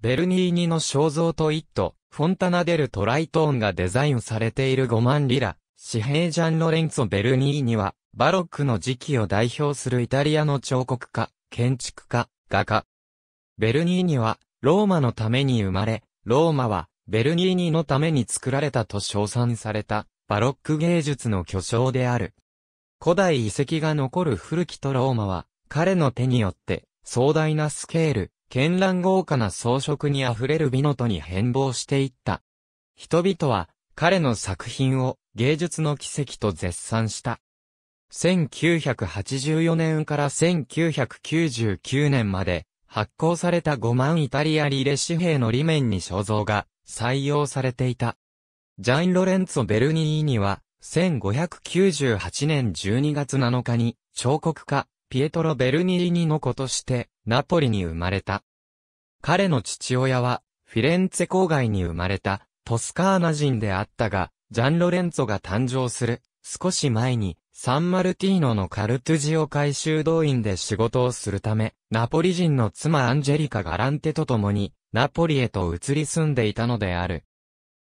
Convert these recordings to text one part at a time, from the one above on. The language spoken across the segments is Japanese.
ベルニーニの肖像とイット、フォンタナデル・トライトーンがデザインされている5万リラ、紙幣ジャン・ロレンツォ・ベルニーニは、バロックの時期を代表するイタリアの彫刻家、建築家、画家。ベルニーニは、ローマのために生まれ、ローマは、ベルニーニのために作られたと称賛された、バロック芸術の巨匠である。古代遺跡が残る古きとローマは、彼の手によって、壮大なスケール、絢爛豪華な装飾に溢れる美の都に変貌していった。人々は彼の作品を芸術の奇跡と絶賛した。1984年から1999年まで発行された5万イタリアリレ紙幣の裏面に肖像が採用されていた。ジャイン・ロレンツォ・ベルニーニは1598年12月7日に彫刻家ピエトロ・ベルニーニの子としてナポリに生まれた。彼の父親は、フィレンツェ郊外に生まれた、トスカーナ人であったが、ジャン・ロレンツォが誕生する、少し前に、サンマルティーノのカルトゥジオ回収動員で仕事をするため、ナポリ人の妻アンジェリカ・ガランテと共に、ナポリへと移り住んでいたのである。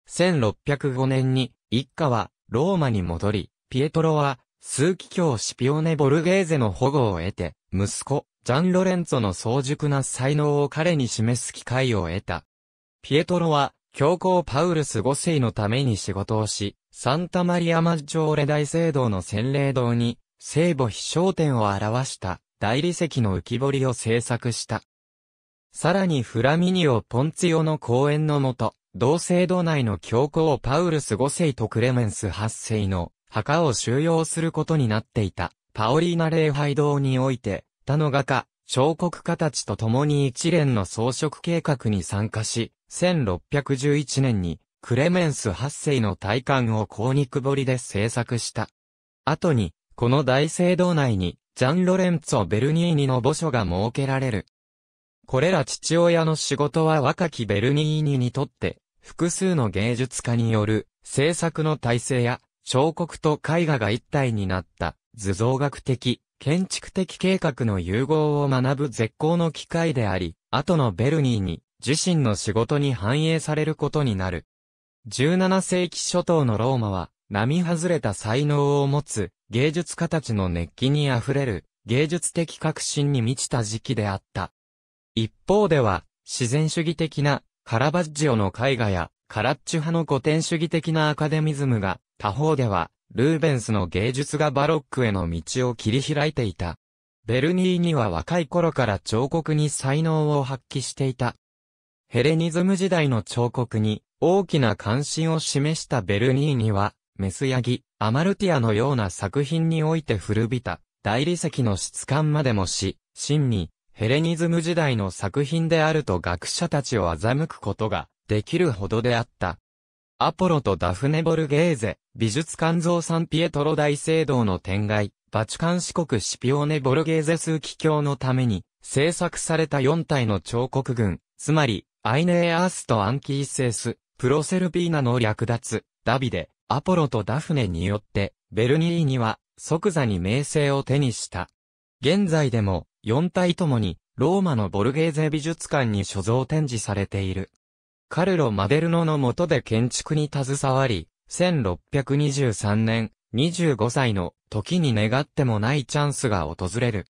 1605年に、一家は、ローマに戻り、ピエトロは、数奇卿シピオネ・ボルゲーゼの保護を得て、息子、ジャン・ロレンツォの早熟な才能を彼に示す機会を得た。ピエトロは、教皇パウルス5世のために仕事をし、サンタマリア・マッジョーレ大聖堂の洗礼堂に、聖母飛翔点を表した大理石の浮き彫りを制作した。さらにフラミニオ・ポンツィオの講演のもと、同聖堂内の教皇パウルス5世とクレメンス8世の墓を収容することになっていた。パオリーナ礼拝堂において、他の画家、彫刻家たちと共に一連の装飾計画に参加し、1611年に、クレメンス8世の大観を高肉彫りで制作した。後に、この大聖堂内に、ジャン・ロレンツォ・ベルニーニの墓所が設けられる。これら父親の仕事は若きベルニーニにとって、複数の芸術家による制作の体制や彫刻と絵画が一体になった図像学的、建築的計画の融合を学ぶ絶好の機会であり、後のベルニーに自身の仕事に反映されることになる。17世紀初頭のローマは、並外れた才能を持つ芸術家たちの熱気に溢れる芸術的革新に満ちた時期であった。一方では、自然主義的なカラバッジオの絵画やカラッチュ派の古典主義的なアカデミズムが他方ではルーベンスの芸術がバロックへの道を切り開いていた。ベルニーニは若い頃から彫刻に才能を発揮していた。ヘレニズム時代の彫刻に大きな関心を示したベルニーニは、メスヤギ、アマルティアのような作品において古びた大理石の質感までもし、真にヘレニズム時代の作品であると学者たちを欺くことができるほどであった。アポロとダフネ・ボルゲーゼ、美術館像サンピエトロ大聖堂の天外、バチカン四国シピオネ・ボルゲーゼ数奇教のために、制作された4体の彫刻群、つまり、アイネー・アースとアンキーセース、プロセルピーナの略奪、ダビデ、アポロとダフネによって、ベルニーニは即座に名声を手にした。現在でも4体ともにローマのボルゲーゼ美術館に所蔵展示されている。カルロ・マデルノの下で建築に携わり、1623年、25歳の時に願ってもないチャンスが訪れる。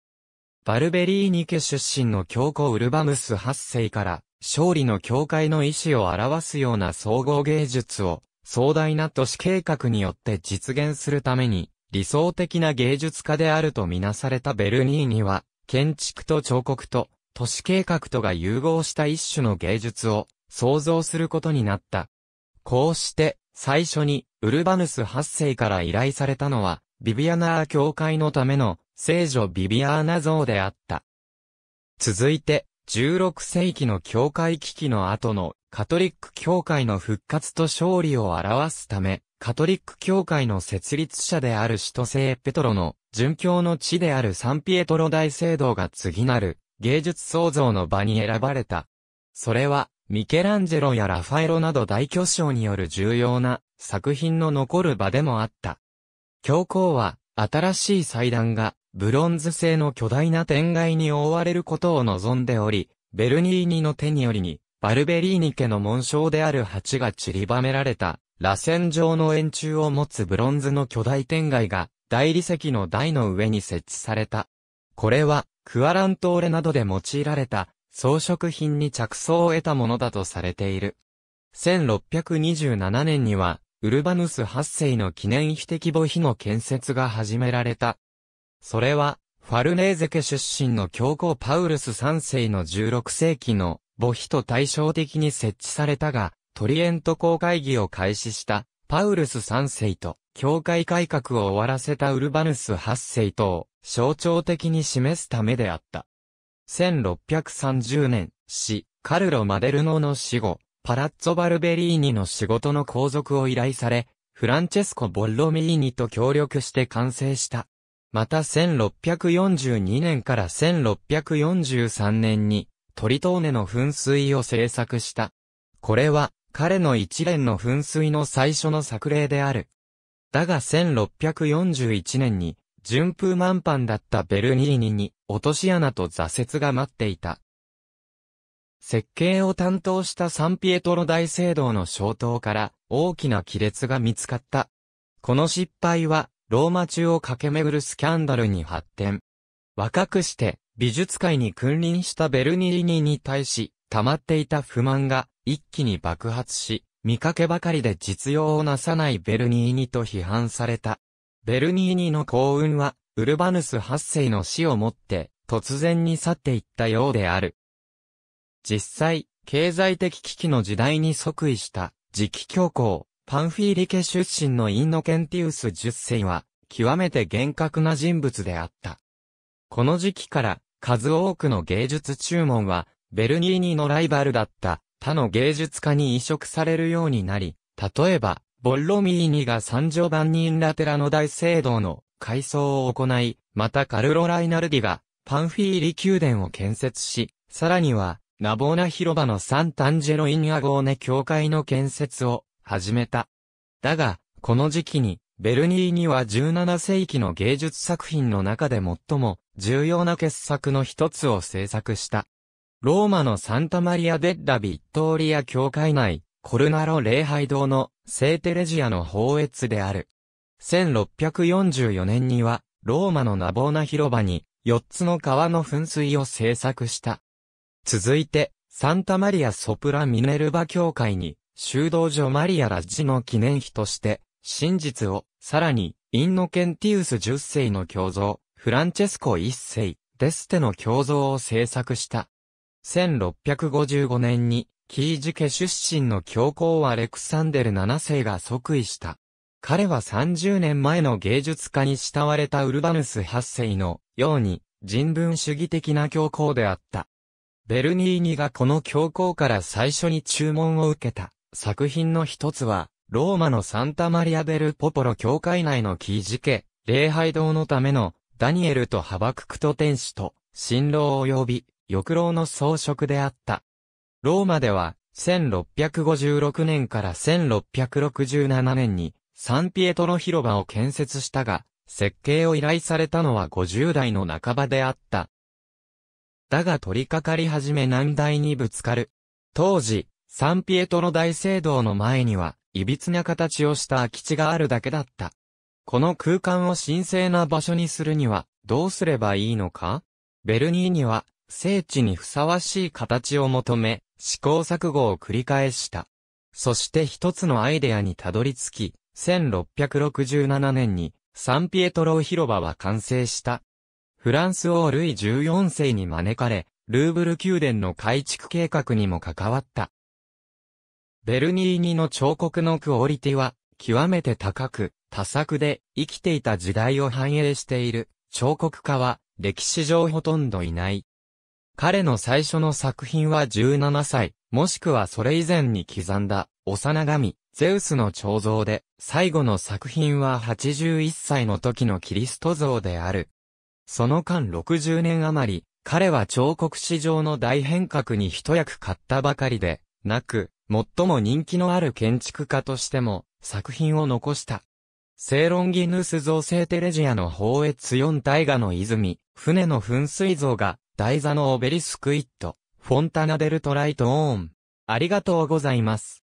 バルベリーニ家出身の教皇ウルバムス8世から、勝利の教会の意志を表すような総合芸術を、壮大な都市計画によって実現するために、理想的な芸術家であるとみなされたベルニーニは、建築と彫刻と、都市計画とが融合した一種の芸術を、創造することになった。こうして、最初に、ウルバヌス8世から依頼されたのは、ビビアナー教会のための、聖女ビビアーナ像であった。続いて、16世紀の教会危機の後の、カトリック教会の復活と勝利を表すため、カトリック教会の設立者である首都聖ペトロの、殉教の地であるサンピエトロ大聖堂が次なる、芸術創造の場に選ばれた。それは、ミケランジェロやラファエロなど大巨匠による重要な作品の残る場でもあった。教皇は、新しい祭壇が、ブロンズ製の巨大な天蓋に覆われることを望んでおり、ベルニーニの手によりに、バルベリーニ家の紋章である鉢が散りばめられた、螺旋状の円柱を持つブロンズの巨大天蓋が、大理石の台の上に設置された。これは、クアラントーレなどで用いられた、装飾品に着想を得たものだとされている。1627年には、ウルバヌス8世の記念碑的墓碑の建設が始められた。それは、ファルネーゼ家出身の教皇パウルス3世の16世紀の墓碑と対照的に設置されたが、トリエント公会議を開始したパウルス3世と、教会改革を終わらせたウルバヌス8世とを象徴的に示すためであった。1630年、死、カルロ・マデルノの死後、パラッツォ・バルベリーニの仕事の皇族を依頼され、フランチェスコ・ボッロミーニと協力して完成した。また1642年から1643年に、トリトーネの噴水を制作した。これは、彼の一連の噴水の最初の作例である。だが1641年に、順風満帆だったベルニーニに落とし穴と挫折が待っていた。設計を担当したサンピエトロ大聖堂の消灯から大きな亀裂が見つかった。この失敗はローマ中を駆け巡るスキャンダルに発展。若くして美術界に君臨したベルニーニに対し溜まっていた不満が一気に爆発し、見かけばかりで実用をなさないベルニーニと批判された。ベルニーニの幸運は、ウルバヌス8世の死をもって、突然に去っていったようである。実際、経済的危機の時代に即位した、磁期教皇、パンフィーリケ出身のインノケンティウス10世は、極めて厳格な人物であった。この時期から、数多くの芸術注文は、ベルニーニのライバルだった、他の芸術家に移植されるようになり、例えば、ボッロミーニが三条万人ラテラの大聖堂の改装を行い、またカルロ・ライナルディがパンフィーリ宮殿を建設し、さらにはナボーナ広場のサンタンジェロ・イン・アゴーネ教会の建設を始めた。だが、この時期にベルニーニは17世紀の芸術作品の中で最も重要な傑作の一つを制作した。ローマのサンタマリア・デッラ・ビットーリア教会内、コルナロ礼拝堂の聖テレジアの宝越である。1644年には、ローマのナボーナ広場に、4つの川の噴水を制作した。続いて、サンタマリア・ソプラ・ミネルバ教会に、修道女マリア・ラッジの記念碑として、真実を、さらに、インノケンティウス10世の胸像、フランチェスコ1世、デステの胸像を制作した。1655年に、キージ家出身の教皇アレクサンデル7世が即位した。彼は30年前の芸術家に慕われたウルバヌス8世のように人文主義的な教皇であった。ベルニーニがこの教皇から最初に注文を受けた作品の一つは、ローマのサンタマリア・ベル・ポポロ教会内のキージ家、礼拝堂のためのダニエルとハバククと天使と、新郎及び、翼郎の装飾であった。ローマでは、1656年から1667年に、サンピエトロ広場を建設したが、設計を依頼されたのは50代の半ばであった。だが取り掛かり始め難題にぶつかる。当時、サンピエトロ大聖堂の前には、いびつな形をした空き地があるだけだった。この空間を神聖な場所にするには、どうすればいいのかベルニーニは、聖地にふさわしい形を求め、試行錯誤を繰り返した。そして一つのアイデアにたどり着き、1667年にサンピエトロ広場は完成した。フランス王ルイ14世に招かれ、ルーブル宮殿の改築計画にも関わった。ベルニーニの彫刻のクオリティは、極めて高く、多作で、生きていた時代を反映している、彫刻家は、歴史上ほとんどいない。彼の最初の作品は17歳、もしくはそれ以前に刻んだ、幼神、ゼウスの彫像で、最後の作品は81歳の時のキリスト像である。その間60年余り、彼は彫刻史上の大変革に一役買ったばかりで、なく、最も人気のある建築家としても、作品を残した。セーロンギヌス造成テレジアの宝越ン、大河の泉、船の噴水像が、台座のオベリスクイット、フォンタナデルトライトオーン。ありがとうございます。